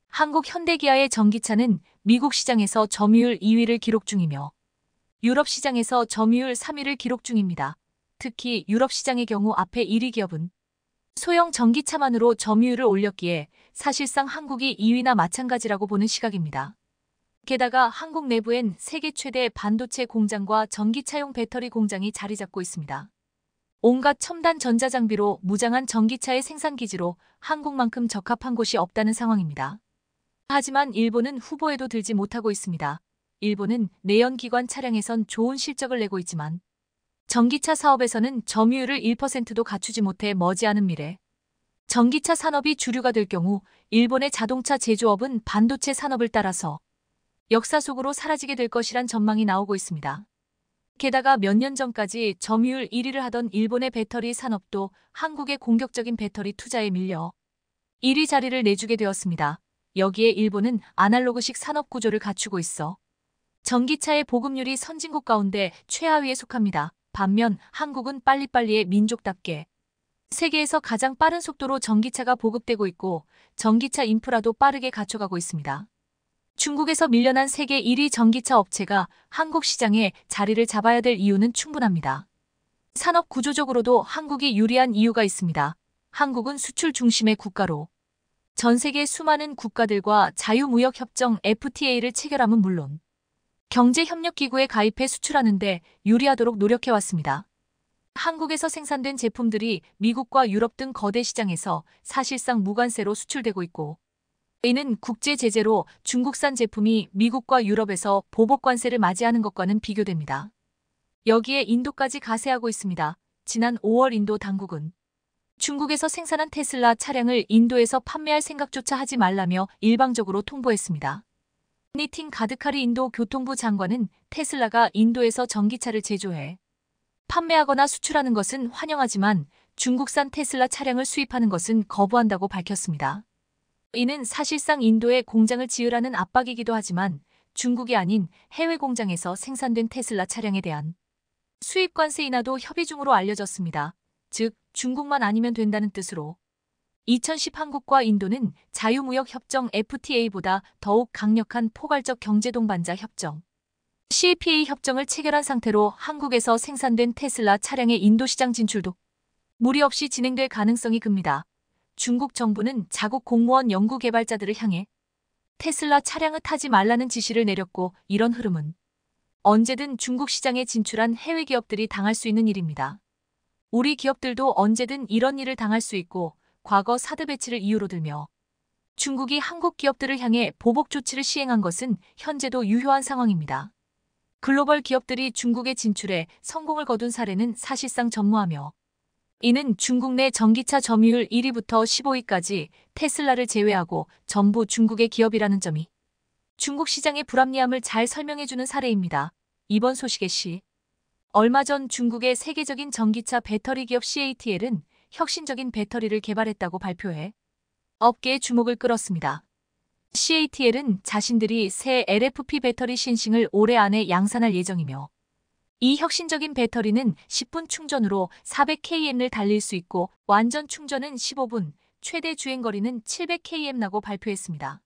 한국 현대기아의 전기차는 미국 시장에서 점유율 2위를 기록 중이며 유럽 시장에서 점유율 3위를 기록 중입니다. 특히 유럽 시장의 경우 앞에 1위 기업은 소형 전기차만으로 점유율을 올렸기에 사실상 한국이 2위나 마찬가지라고 보는 시각입니다. 게다가 한국 내부엔 세계 최대 반도체 공장과 전기차용 배터리 공장이 자리 잡고 있습니다. 온갖 첨단 전자장비로 무장한 전기차의 생산기지로 한국만큼 적합한 곳이 없다는 상황입니다. 하지만 일본은 후보에도 들지 못하고 있습니다. 일본은 내연기관 차량에선 좋은 실적을 내고 있지만 전기차 사업에서는 점유율을 1%도 갖추지 못해 머지않은 미래. 전기차 산업이 주류가 될 경우 일본의 자동차 제조업은 반도체 산업을 따라서 역사 속으로 사라지게 될 것이란 전망이 나오고 있습니다. 게다가 몇 년 전까지 점유율 1위를 하던 일본의 배터리 산업도 한국의 공격적인 배터리 투자에 밀려 1위 자리를 내주게 되었습니다. 여기에 일본은 아날로그식 산업 구조를 갖추고 있어 전기차의 보급률이 선진국 가운데 최하위에 속합니다. 반면 한국은 빨리빨리의 민족답게 세계에서 가장 빠른 속도로 전기차가 보급되고 있고 전기차 인프라도 빠르게 갖춰가고 있습니다. 중국에서 밀려난 세계 1위 전기차 업체가 한국 시장에 자리를 잡아야 될 이유는 충분합니다. 산업 구조적으로도 한국이 유리한 이유가 있습니다. 한국은 수출 중심의 국가로 전 세계 수많은 국가들과 자유무역협정 FTA를 체결함은 물론 경제협력기구에 가입해 수출하는데 유리하도록 노력해왔습니다. 한국에서 생산된 제품들이 미국과 유럽 등 거대 시장에서 사실상 무관세로 수출되고 있고 이는 국제 제재로 중국산 제품이 미국과 유럽에서 보복관세를 맞이하는 것과는 비교됩니다. 여기에 인도까지 가세하고 있습니다. 지난 5월 인도 당국은 중국에서 생산한 테슬라 차량을 인도에서 판매할 생각조차 하지 말라며 일방적으로 통보했습니다. 니틴 가드카리 인도 교통부 장관은 테슬라가 인도에서 전기차를 제조해 판매하거나 수출하는 것은 환영하지만 중국산 테슬라 차량을 수입하는 것은 거부한다고 밝혔습니다. 이는 사실상 인도에 공장을 지으라는 압박이기도 하지만 중국이 아닌 해외 공장에서 생산된 테슬라 차량에 대한 수입 관세 인하도 협의 중으로 알려졌습니다. 즉, 중국만 아니면 된다는 뜻으로 2010 한국과 인도는 자유무역협정 FTA보다 더욱 강력한 포괄적 경제동반자 협정 CPA 협정을 체결한 상태로 한국에서 생산된 테슬라 차량의 인도시장 진출도 무리 없이 진행될 가능성이 큽니다. 중국 정부는 자국 공무원 연구 개발자들을 향해 테슬라 차량을 타지 말라는 지시를 내렸고 이런 흐름은 언제든 중국 시장에 진출한 해외 기업들이 당할 수 있는 일입니다. 우리 기업들도 언제든 이런 일을 당할 수 있고 과거 사드 배치를 이유로 들며 중국이 한국 기업들을 향해 보복 조치를 시행한 것은 현재도 유효한 상황입니다. 글로벌 기업들이 중국에 진출해 성공을 거둔 사례는 사실상 전무하며 이는 중국 내 전기차 점유율 1위부터 15위까지 테슬라를 제외하고 전부 중국의 기업이라는 점이 중국 시장의 불합리함을 잘 설명해주는 사례입니다. 이번 소식의 시 얼마 전 중국의 세계적인 전기차 배터리 기업 CATL은 혁신적인 배터리를 개발했다고 발표해 업계의 주목을 끌었습니다. CATL은 자신들이 새 LFP 배터리 신싱을 올해 안에 양산할 예정이며 이 혁신적인 배터리는 10분 충전으로 400km를 달릴 수 있고 완전 충전은 15분, 최대 주행거리는 700km라고 발표했습니다.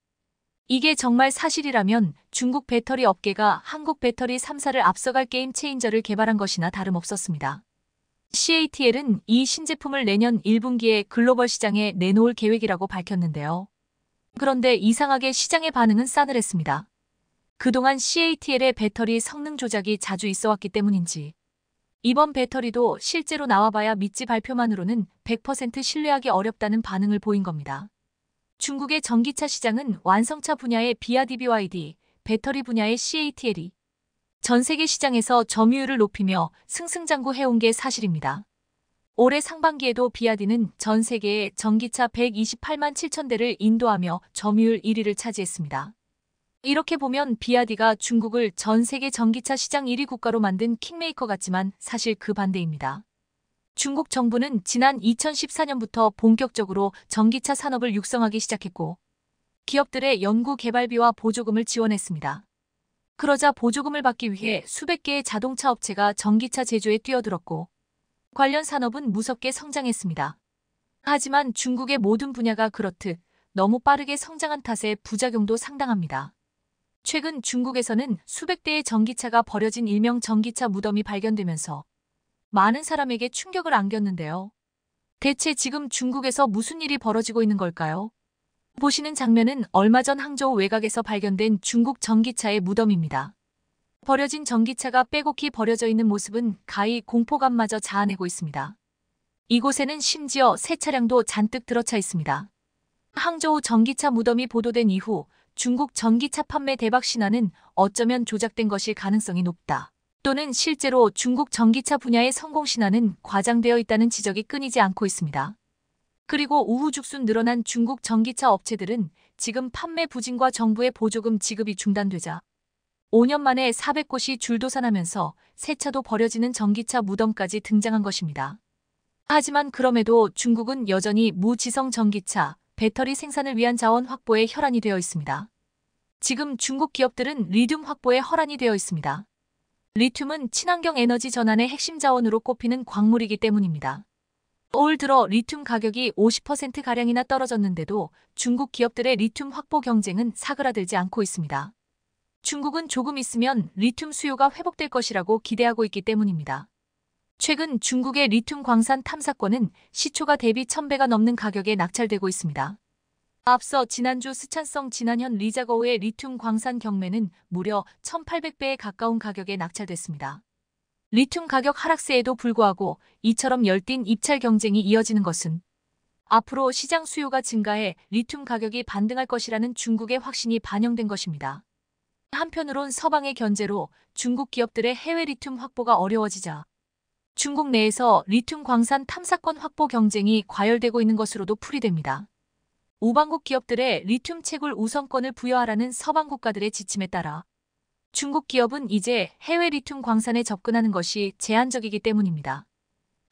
이게 정말 사실이라면 중국 배터리 업계가 한국 배터리 3사를 앞서갈 게임 체인저를 개발한 것이나 다름없었습니다. CATL은 이 신제품을 내년 1분기에 글로벌 시장에 내놓을 계획이라고 밝혔는데요. 그런데 이상하게 시장의 반응은 싸늘했습니다. 그동안 CATL의 배터리 성능 조작이 자주 있어 왔기 때문인지 이번 배터리도 실제로 나와봐야 믿지 발표만으로는 100% 신뢰하기 어렵다는 반응을 보인 겁니다. 중국의 전기차 시장은 완성차 분야의 BRDBYD, 배터리 분야의 CATL이 전 세계 시장에서 점유율을 높이며 승승장구해온 게 사실입니다. 올해 상반기에도 비아디는 전세계의 전기차 128만 7천 대를 인도하며 점유율 1위를 차지했습니다. 이렇게 보면 비아디가 중국을 전 세계 전기차 시장 1위 국가로 만든 킹메이커 같지만 사실 그 반대입니다. 중국 정부는 지난 2014년부터 본격적으로 전기차 산업을 육성하기 시작했고 기업들의 연구 개발비와 보조금을 지원했습니다. 그러자 보조금을 받기 위해 수백 개의 자동차 업체가 전기차 제조에 뛰어들었고 관련 산업은 무섭게 성장했습니다. 하지만 중국의 모든 분야가 그렇듯 너무 빠르게 성장한 탓에 부작용도 상당합니다. 최근 중국에서는 수백 대의 전기차가 버려진 일명 전기차 무덤이 발견되면서 많은 사람에게 충격을 안겼는데요. 대체 지금 중국에서 무슨 일이 벌어지고 있는 걸까요? 보시는 장면은 얼마 전 항저우 외곽에서 발견된 중국 전기차의 무덤입니다. 버려진 전기차가 빼곡히 버려져 있는 모습은 가히 공포감마저 자아내고 있습니다. 이곳에는 심지어 새 차량도 잔뜩 들어차 있습니다. 항저우 전기차 무덤이 보도된 이후 중국 전기차 판매 대박 신화는 어쩌면 조작된 것일 가능성이 높다. 또는 실제로 중국 전기차 분야의 성공 신화는 과장되어 있다는 지적이 끊이지 않고 있습니다. 그리고 우후죽순 늘어난 중국 전기차 업체들은 지금 판매 부진과 정부의 보조금 지급이 중단되자 5년 만에 400곳이 줄도산하면서 새차도 버려지는 전기차 무덤까지 등장한 것입니다. 하지만 그럼에도 중국은 여전히 무지성 전기차, 배터리 생산을 위한 자원 확보에 혈안이 되어 있습니다. 지금 중국 기업들은 리듬 확보에 혈안이 되어 있습니다. 리튬은 친환경 에너지 전환의 핵심 자원으로 꼽히는 광물이기 때문입니다. 올 들어 리튬 가격이 50%가량이나 떨어졌는데도 중국 기업들의 리튬 확보 경쟁은 사그라들지 않고 있습니다. 중국은 조금 있으면 리튬 수요가 회복될 것이라고 기대하고 있기 때문입니다. 최근 중국의 리튬 광산 탐사권은 시초가 대비 1000배가 넘는 가격에 낙찰되고 있습니다. 앞서 지난주 스찬성 진안현 리자거우의 리튬 광산 경매는 무려 1800배에 가까운 가격에 낙찰됐습니다. 리튬 가격 하락세에도 불구하고 이처럼 열띤 입찰 경쟁이 이어지는 것은 앞으로 시장 수요가 증가해 리튬 가격이 반등할 것이라는 중국의 확신이 반영된 것입니다. 한편으론 서방의 견제로 중국 기업들의 해외 리튬 확보가 어려워지자 중국 내에서 리튬 광산 탐사권 확보 경쟁이 과열되고 있는 것으로도 풀이됩니다. 우방국 기업들의 리튬 채굴 우선권을 부여하라는 서방 국가들의 지침에 따라 중국 기업은 이제 해외 리튬 광산에 접근하는 것이 제한적이기 때문입니다.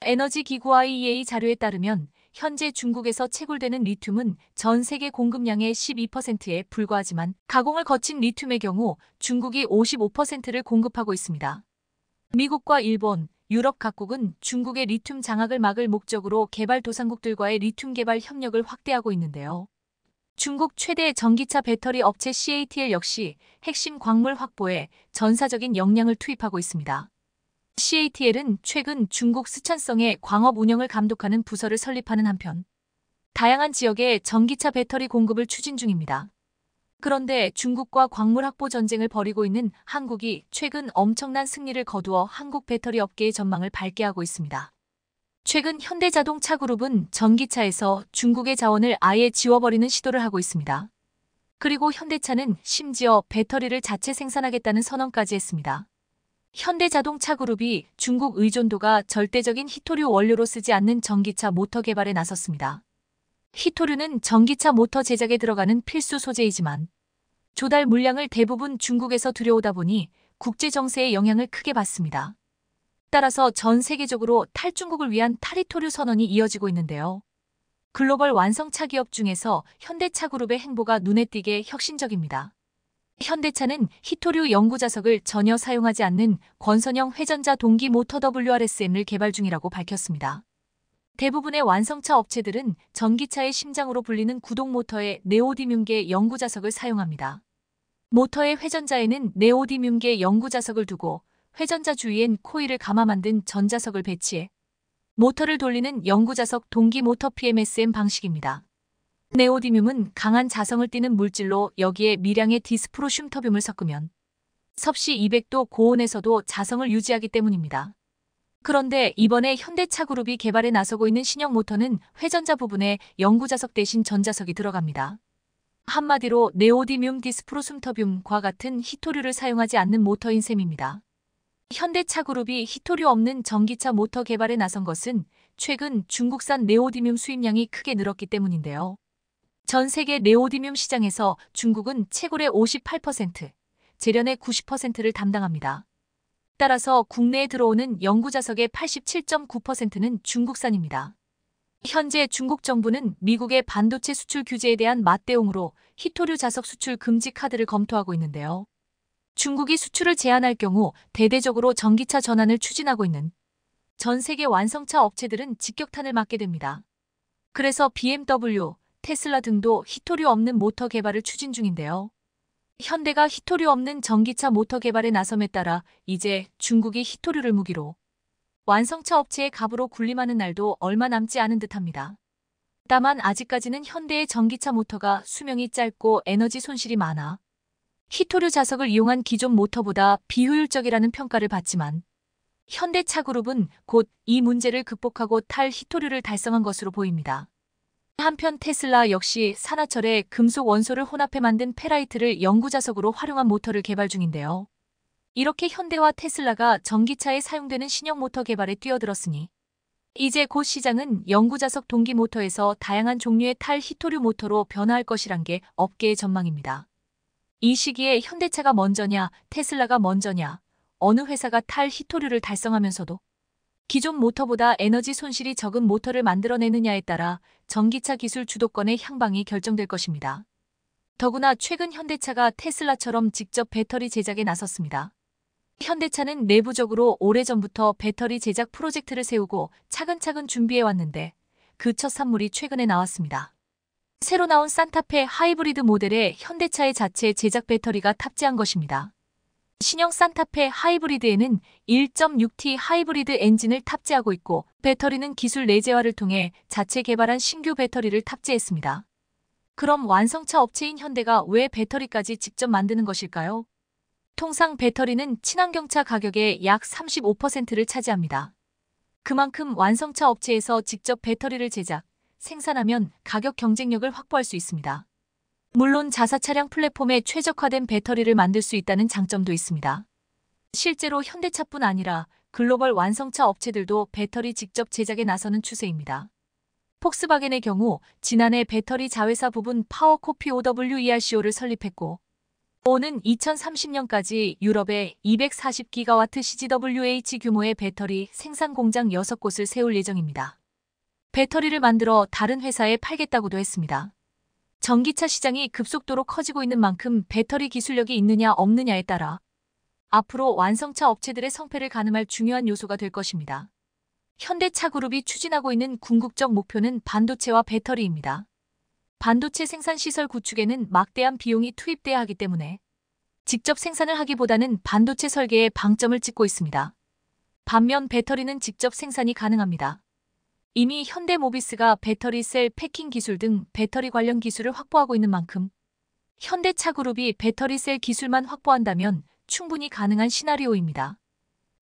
에너지 기구 IEA 자료에 따르면 현재 중국에서 채굴되는 리튬은 전 세계 공급량의 12%에 불과하지만 가공을 거친 리튬의 경우 중국이 55%를 공급하고 있습니다. 미국과 일본, 유럽 각국은 중국의 리튬 장악을 막을 목적으로 개발도상국들과의 리튬 개발 협력을 확대하고 있는데요. 중국 최대 전기차 배터리 업체 CATL 역시 핵심 광물 확보에 전사적인 역량을 투입하고 있습니다. CATL은 최근 중국 스촨성의 광업 운영을 감독하는 부서를 설립하는 한편 다양한 지역에 전기차 배터리 공급을 추진 중입니다. 그런데 중국과 광물 확보 전쟁을 벌이고 있는 한국이 최근 엄청난 승리를 거두어 한국 배터리 업계의 전망을 밝게 하고 있습니다. 최근 현대자동차 그룹은 전기차에서 중국의 자원을 아예 지워버리는 시도를 하고 있습니다. 그리고 현대차는 심지어 배터리를 자체 생산하겠다는 선언까지 했습니다. 현대자동차 그룹이 중국 의존도가 절대적인 히토류 원료로 쓰지 않는 전기차 모터 개발에 나섰습니다. 히토류는 전기차 모터 제작에 들어가는 필수 소재이지만 조달 물량을 대부분 중국에서 들여오다 보니 국제 정세의 영향을 크게 받습니다. 따라서 전 세계적으로 탈중국을 위한 탈이토류 선언이 이어지고 있는데요. 글로벌 완성차 기업 중에서 현대차 그룹의 행보가 눈에 띄게 혁신적입니다. 현대차는 히토류 연구자석을 전혀 사용하지 않는 권선형 회전자 동기 모터 WRSM을 개발 중이라고 밝혔습니다. 대부분의 완성차 업체들은 전기차의 심장으로 불리는 구동모터의 네오디뮴계 연구자석을 사용합니다. 모터의 회전자에는 네오디뮴계 연구자석을 두고 회전자 주위엔 코일을 감아 만든 전자석을 배치해 모터를 돌리는 연구자석 동기 모터 PMSM 방식입니다. 네오디뮴은 강한 자성을 띠는 물질로 여기에 미량의 디스프로슘 터뮴을 섞으면 섭씨 200도 고온에서도 자성을 유지하기 때문입니다. 그런데 이번에 현대차 그룹이 개발에 나서고 있는 신형 모터는 회전자 부분에 연구자석 대신 전자석이 들어갑니다. 한마디로 네오디뮴 디스프로슘터뮴과 같은 히토류를 사용하지 않는 모터인 셈입니다. 현대차그룹이 희토류 없는 전기차 모터 개발에 나선 것은 최근 중국산 네오디뮴 수입량이 크게 늘었기 때문인데요. 전 세계 네오디뮴 시장에서 중국은 채굴의 58%, 재련의 90%를 담당합니다. 따라서 국내에 들어오는 연구자석의 87.9%는 중국산입니다. 현재 중국 정부는 미국의 반도체 수출 규제에 대한 맞대응으로 히토류 자석 수출 금지 카드를 검토하고 있는데요. 중국이 수출을 제한할 경우 대대적으로 전기차 전환을 추진하고 있는 전 세계 완성차 업체들은 직격탄을 맞게 됩니다. 그래서 BMW, 테슬라 등도 히토류 없는 모터 개발을 추진 중인데요. 현대가 히토류 없는 전기차 모터 개발에 나섬에 따라 이제 중국이 히토류를 무기로 완성차 업체의 갑으로 군림하는 날도 얼마 남지 않은 듯합니다. 다만 아직까지는 현대의 전기차 모터가 수명이 짧고 에너지 손실이 많아 히토류 자석을 이용한 기존 모터보다 비효율적이라는 평가를 받지만 현대차 그룹은 곧 이 문제를 극복하고 탈 히토류를 달성한 것으로 보입니다. 한편 테슬라 역시 산하철에 금속 원소를 혼합해 만든 페라이트를 연구자석으로 활용한 모터를 개발 중인데요. 이렇게 현대와 테슬라가 전기차에 사용되는 신형 모터 개발에 뛰어들었으니 이제 곧 시장은 연구자석 동기 모터에서 다양한 종류의 탈 히토류 모터로 변화할 것이란 게 업계의 전망입니다. 이 시기에 현대차가 먼저냐, 테슬라가 먼저냐, 어느 회사가 탈 히토류를 달성하면서도 기존 모터보다 에너지 손실이 적은 모터를 만들어내느냐에 따라 전기차 기술 주도권의 향방이 결정될 것입니다. 더구나 최근 현대차가 테슬라처럼 직접 배터리 제작에 나섰습니다. 현대차는 내부적으로 오래전부터 배터리 제작 프로젝트를 세우고 차근차근 준비해왔는데 그 첫 산물이 최근에 나왔습니다. 새로 나온 산타페 하이브리드 모델에 현대차의 자체 제작 배터리가 탑재한 것입니다. 신형 산타페 하이브리드에는 1.6T 하이브리드 엔진을 탑재하고 있고 배터리는 기술 내재화를 통해 자체 개발한 신규 배터리를 탑재했습니다. 그럼 완성차 업체인 현대가 왜 배터리까지 직접 만드는 것일까요? 통상 배터리는 친환경차 가격의 약 35%를 차지합니다. 그만큼 완성차 업체에서 직접 배터리를 제작, 생산하면 가격 경쟁력을 확보할 수 있습니다. 물론 자사 차량 플랫폼에 최적화된 배터리를 만들 수 있다는 장점도 있습니다. 실제로 현대차뿐 아니라 글로벌 완성차 업체들도 배터리 직접 제작에 나서는 추세입니다. 폭스바겐의 경우 지난해 배터리 자회사 부분 파워코피 OWERCO를 설립했고 오는 2030년까지 유럽에 240기가와트 CGWH 규모의 배터리 생산 공장 6곳을 세울 예정입니다. 배터리를 만들어 다른 회사에 팔겠다고도 했습니다. 전기차 시장이 급속도로 커지고 있는 만큼 배터리 기술력이 있느냐 없느냐에 따라 앞으로 완성차 업체들의 성패를 가늠할 중요한 요소가 될 것입니다. 현대차그룹이 추진하고 있는 궁극적 목표는 반도체와 배터리입니다. 반도체 생산시설 구축에는 막대한 비용이 투입돼야 하기 때문에 직접 생산을 하기보다는 반도체 설계에 방점을 찍고 있습니다. 반면 배터리는 직접 생산이 가능합니다. 이미 현대모비스가 배터리셀 패킹 기술 등 배터리 관련 기술을 확보하고 있는 만큼 현대차 그룹이 배터리셀 기술만 확보한다면 충분히 가능한 시나리오입니다.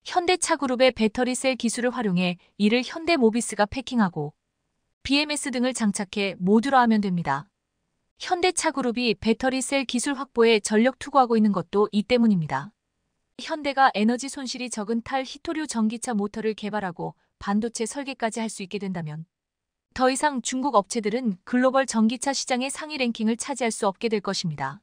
현대차 그룹의 배터리셀 기술을 활용해 이를 현대모비스가 패킹하고 BMS 등을 장착해 모듈화하면 됩니다. 현대차 그룹이 배터리셀 기술 확보에 전력 투구하고 있는 것도 이 때문입니다. 현대가 에너지 손실이 적은 탈 히토류 전기차 모터를 개발하고 반도체 설계까지 할 수 있게 된다면 더 이상 중국 업체들은 글로벌 전기차 시장의 상위 랭킹을 차지할 수 없게 될 것입니다.